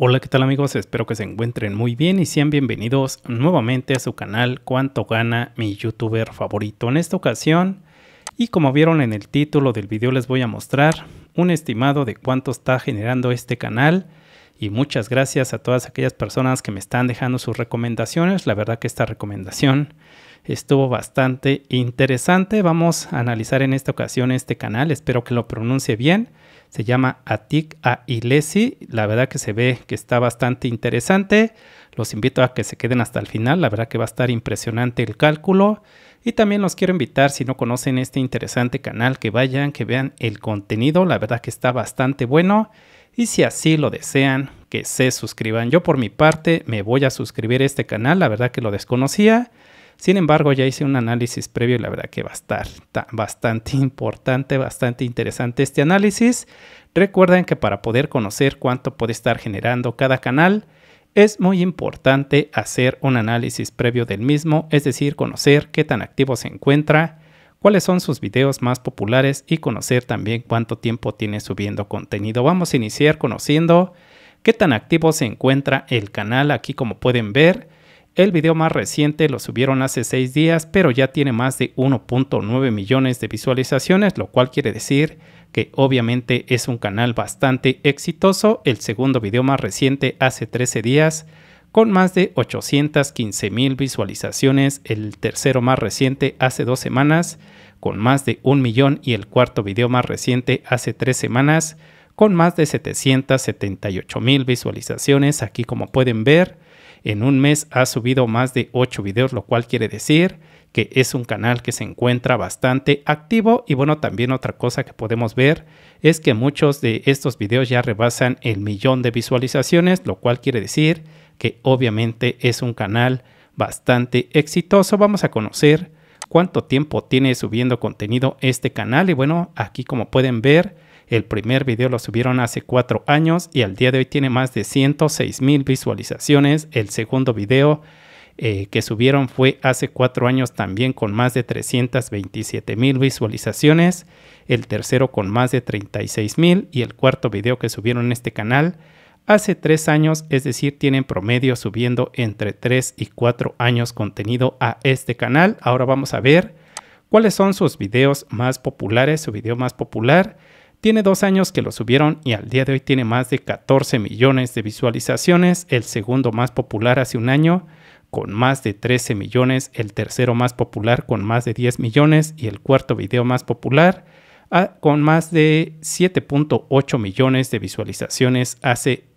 Hola, ¿qué tal amigos? Espero que se encuentren muy bien y sean bienvenidos nuevamente a su canal Cuánto gana mi youtuber favorito. En esta ocasión, y como vieron en el título del video, les voy a mostrar un estimado de cuánto está generando este canal. Y muchas gracias a todas aquellas personas que me están dejando sus recomendaciones. La verdad que esta recomendación estuvo bastante interesante. Vamos a analizar en esta ocasión este canal. Espero que lo pronuncie bien. Se llama Atik a La verdad que se ve que está bastante interesante. Los invito a que se queden hasta el final. La verdad que va a estar impresionante el cálculo. Y también los quiero invitar, si no conocen este interesante canal, que vayan, que vean el contenido. La verdad que está bastante bueno. Y si así lo desean, que se suscriban. Yo por mi parte me voy a suscribir a este canal. La verdad que lo desconocía. Sin embargo, ya hice un análisis previo y la verdad que va a estar bastante importante, bastante interesante este análisis. Recuerden que para poder conocer cuánto puede estar generando cada canal, es muy importante hacer un análisis previo del mismo, es decir, conocer qué tan activo se encuentra, cuáles son sus videos más populares y conocer también cuánto tiempo tiene subiendo contenido. Vamos a iniciar conociendo qué tan activo se encuentra el canal aquí como pueden ver. El video más reciente lo subieron hace 6 días, pero ya tiene más de 1.9 millones de visualizaciones, lo cual quiere decir que obviamente es un canal bastante exitoso. El segundo video más reciente hace 13 días, con más de 815 mil visualizaciones. El tercero más reciente hace dos semanas, con más de 1 millón. Y el cuarto video más reciente hace tres semanas, con más de 778 mil visualizaciones. Aquí como pueden ver, en un mes ha subido más de 8 videos, lo cual quiere decir que es un canal que se encuentra bastante activo y bueno también otra cosa que podemos ver es que muchos de estos videos ya rebasan el millón de visualizaciones lo cual quiere decir que obviamente es un canal bastante exitoso vamos a conocer cuánto tiempo tiene subiendo contenido este canal y bueno aquí como pueden ver el primer video lo subieron hace cuatro años y al día de hoy tiene más de 106 mil visualizaciones. El segundo video eh, que subieron fue hace cuatro años también con más de 327 mil visualizaciones. El tercero con más de 36 mil y el cuarto video que subieron en este canal hace tres años, es decir, tienen promedio subiendo entre 3 y cuatro años contenido a este canal. Ahora vamos a ver cuáles son sus videos más populares, su video más popular. Tiene dos años que lo subieron y al día de hoy tiene más de 14 millones de visualizaciones, el segundo más popular hace un año con más de 13 millones, el tercero más popular con más de 10 millones y el cuarto video más popular ah, con más de 7.8 millones de visualizaciones hace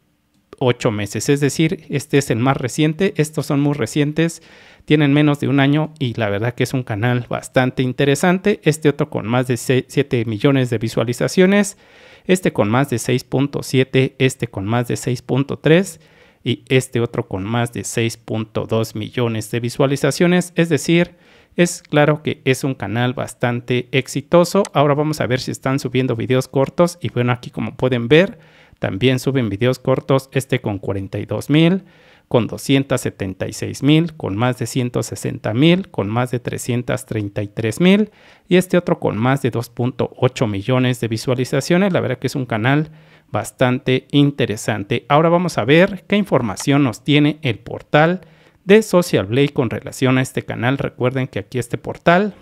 8 meses. Es decir, este es el más reciente, estos son muy recientes, tienen menos de un año y la verdad que es un canal bastante interesante. Este otro con más de 7 millones de visualizaciones, este con más de 6.7, este con más de 6.3 y este otro con más de 6.2 millones de visualizaciones. Es decir, es claro que es un canal bastante exitoso. Ahora vamos a ver si están subiendo videos cortos y bueno, aquí como pueden ver, también suben videos cortos, este con 42.000, con 276 mil, con más de 160 con más de 333.000, y este otro con más de 2.8 millones de visualizaciones. La verdad que es un canal bastante interesante. Ahora vamos a ver qué información nos tiene el portal de Social Blade con relación a este canal. Recuerden que aquí este portal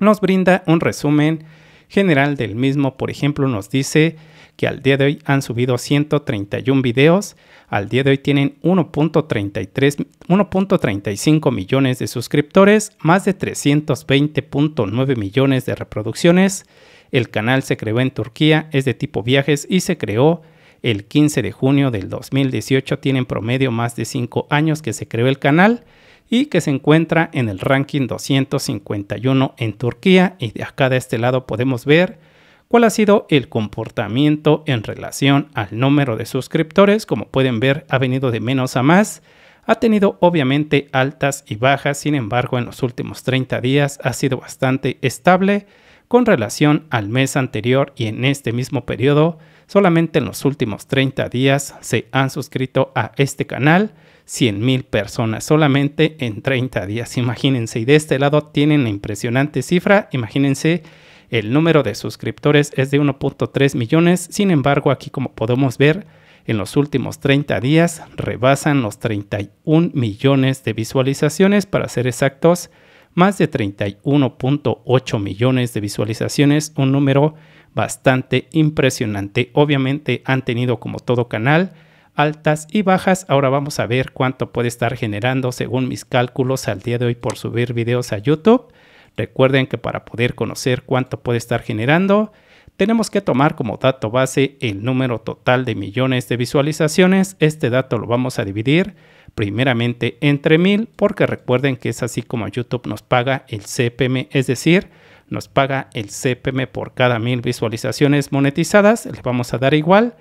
nos brinda un resumen general del mismo. Por ejemplo, nos dice que al día de hoy han subido 131 videos. Al día de hoy tienen 1.35 millones de suscriptores, más de 320.9 millones de reproducciones. El canal se creó en Turquía, es de tipo viajes y se creó el 15 de junio del 2018. tienen promedio más de 5 años que se creó el canal y que se encuentra en el ranking 251 en Turquía. Y de acá de este lado podemos ver cuál ha sido el comportamiento en relación al número de suscriptores. Como pueden ver, ha venido de menos a más. Ha tenido obviamente altas y bajas, sin embargo en los últimos 30 días ha sido bastante estable con relación al mes anterior y en este mismo periodo. Solamente en los últimos 30 días se han suscrito a este canal 100.000 personas, solamente en 30 días, imagínense. Y de este lado tienen la impresionante cifra, imagínense el número de suscriptores es de 1.3 millones, sin embargo aquí como podemos ver, en los últimos 30 días rebasan los 31 millones de visualizaciones, para ser exactos, más de 31.8 millones de visualizaciones, un número bastante impresionante. Obviamente han tenido como todo canal altas y bajas. Ahora vamos a ver cuánto puede estar generando según mis cálculos al día de hoy por subir videos a YouTube. Recuerden que para poder conocer cuánto puede estar generando, tenemos que tomar como dato base el número total de millones de visualizaciones. Este dato lo vamos a dividir primeramente entre mil, porque recuerden que es así como YouTube nos paga el CPM, es decir, nos paga el CPM por cada mil visualizaciones monetizadas. Le vamos a dar igual.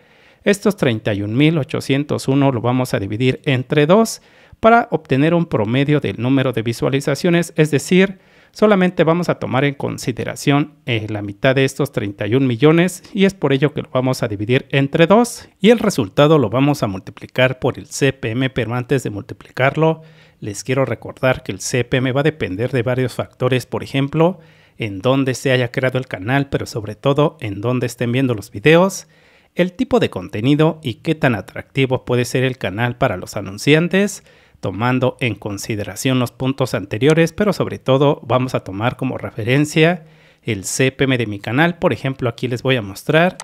Estos 31.801 lo vamos a dividir entre 2 para obtener un promedio del número de visualizaciones, es decir, solamente vamos a tomar en consideración eh, la mitad de estos 31 millones y es por ello que lo vamos a dividir entre 2 y el resultado lo vamos a multiplicar por el CPM, pero antes de multiplicarlo les quiero recordar que el CPM va a depender de varios factores, por ejemplo, en dónde se haya creado el canal, pero sobre todo en dónde estén viendo los videos, el tipo de contenido y qué tan atractivo puede ser el canal para los anunciantes, tomando en consideración los puntos anteriores, pero sobre todo vamos a tomar como referencia el CPM de mi canal. Por ejemplo, aquí les voy a mostrar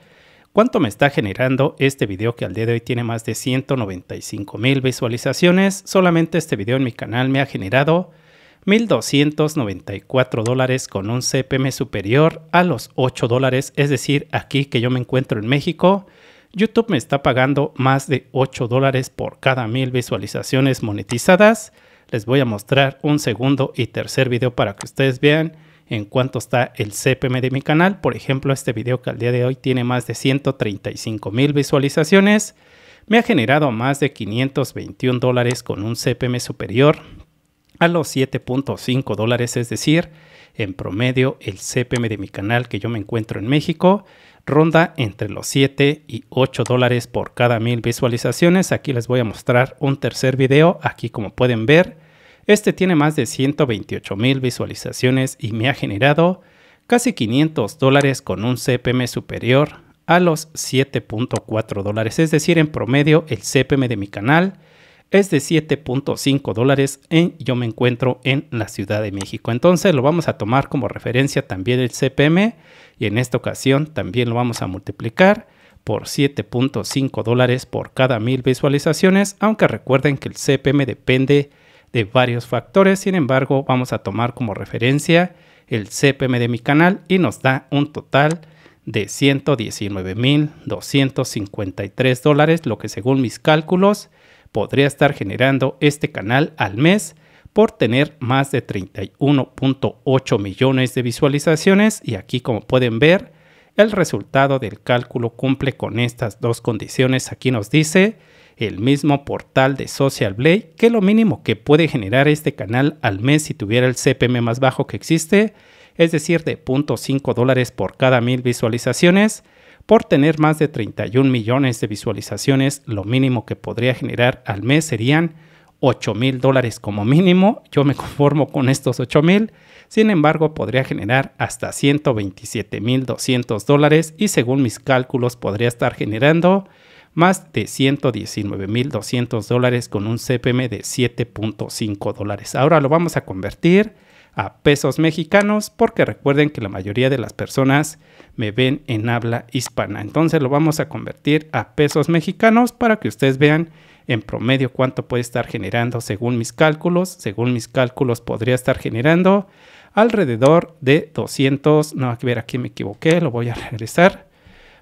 cuánto me está generando este video que al día de hoy tiene más de 195 mil visualizaciones. Solamente este video en mi canal me ha generado 1.294 dólares con un CPM superior a los 8 dólares, es decir, aquí que yo me encuentro en México, YouTube me está pagando más de 8 dólares por cada mil visualizaciones monetizadas. Les voy a mostrar un segundo y tercer video para que ustedes vean en cuánto está el CPM de mi canal. Por ejemplo, este video que al día de hoy tiene más de 135 mil visualizaciones me ha generado más de 521 dólares con un CPM superior a los 7.5 dólares, es decir, en promedio, el CPM de mi canal que yo me encuentro en México ronda entre los 7 y 8 dólares por cada mil visualizaciones. Aquí les voy a mostrar un tercer video. Aquí como pueden ver, este tiene más de 128 mil visualizaciones y me ha generado casi 500 dólares con un CPM superior a los 7.4 dólares. Es decir, en promedio el CPM de mi canal es de 7.5 dólares en yo me encuentro en la Ciudad de México. Entonces lo vamos a tomar como referencia también el CPM y en esta ocasión también lo vamos a multiplicar por 7.5 dólares por cada mil visualizaciones, aunque recuerden que el CPM depende de varios factores, sin embargo vamos a tomar como referencia el CPM de mi canal y nos da un total de 119.253 dólares, lo que según mis cálculos podría estar generando este canal al mes por tener más de 31.8 millones de visualizaciones y aquí como pueden ver el resultado del cálculo cumple con estas dos condiciones. Aquí nos dice el mismo portal de Social Blade que lo mínimo que puede generar este canal al mes si tuviera el CPM más bajo que existe, es decir, de 0.5 dólares por cada mil visualizaciones, por tener más de 31 millones de visualizaciones, lo mínimo que podría generar al mes serían 8 mil dólares como mínimo. Yo me conformo con estos 8 mil. Sin embargo, podría generar hasta 127 mil 200 dólares y según mis cálculos podría estar generando más de 119 mil 200 dólares con un CPM de 7.5 dólares. Ahora lo vamos a convertir a pesos mexicanos porque recuerden que la mayoría de las personas me ven en habla hispana. Entonces lo vamos a convertir a pesos mexicanos para que ustedes vean en promedio cuánto puede estar generando según mis cálculos. Según mis cálculos podría estar generando alrededor de 200. No, hay que ver aquí me equivoqué, lo voy a regresar.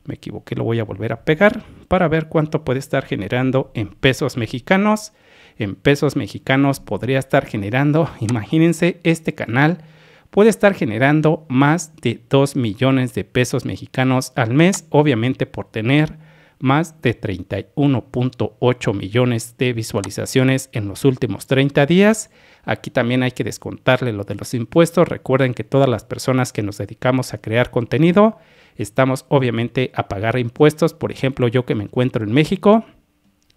Me equivoqué, lo voy a volver a pegar para ver cuánto puede estar generando en pesos mexicanos en pesos mexicanos podría estar generando, imagínense, este canal puede estar generando más de 2 millones de pesos mexicanos al mes, obviamente por tener más de 31.8 millones de visualizaciones en los últimos 30 días. Aquí también hay que descontarle lo de los impuestos. Recuerden que todas las personas que nos dedicamos a crear contenido, estamos obviamente a pagar impuestos. Por ejemplo, yo que me encuentro en México,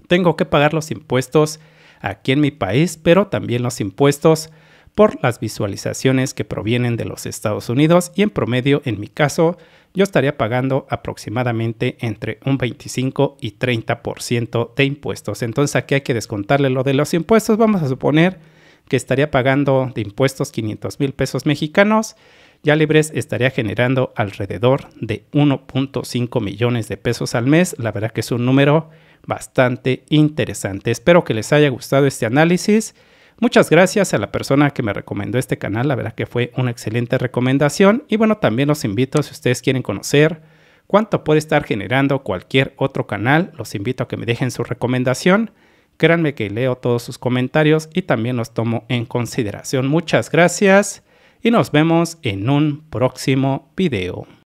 tengo que pagar los impuestos aquí en mi país, pero también los impuestos por las visualizaciones que provienen de los Estados Unidos y en promedio, en mi caso, yo estaría pagando aproximadamente entre un 25 y 30% de impuestos. Entonces aquí hay que descontarle lo de los impuestos. Vamos a suponer que estaría pagando de impuestos 500 mil pesos mexicanos. Ya Libres estaría generando alrededor de 1.5 millones de pesos al mes. La verdad que es un número bastante interesante. Espero que les haya gustado este análisis. Muchas gracias a la persona que me recomendó este canal, la verdad que fue una excelente recomendación. Y bueno, también los invito, si ustedes quieren conocer cuánto puede estar generando cualquier otro canal, los invito a que me dejen su recomendación. Créanme que leo todos sus comentarios y también los tomo en consideración. Muchas gracias y nos vemos en un próximo video.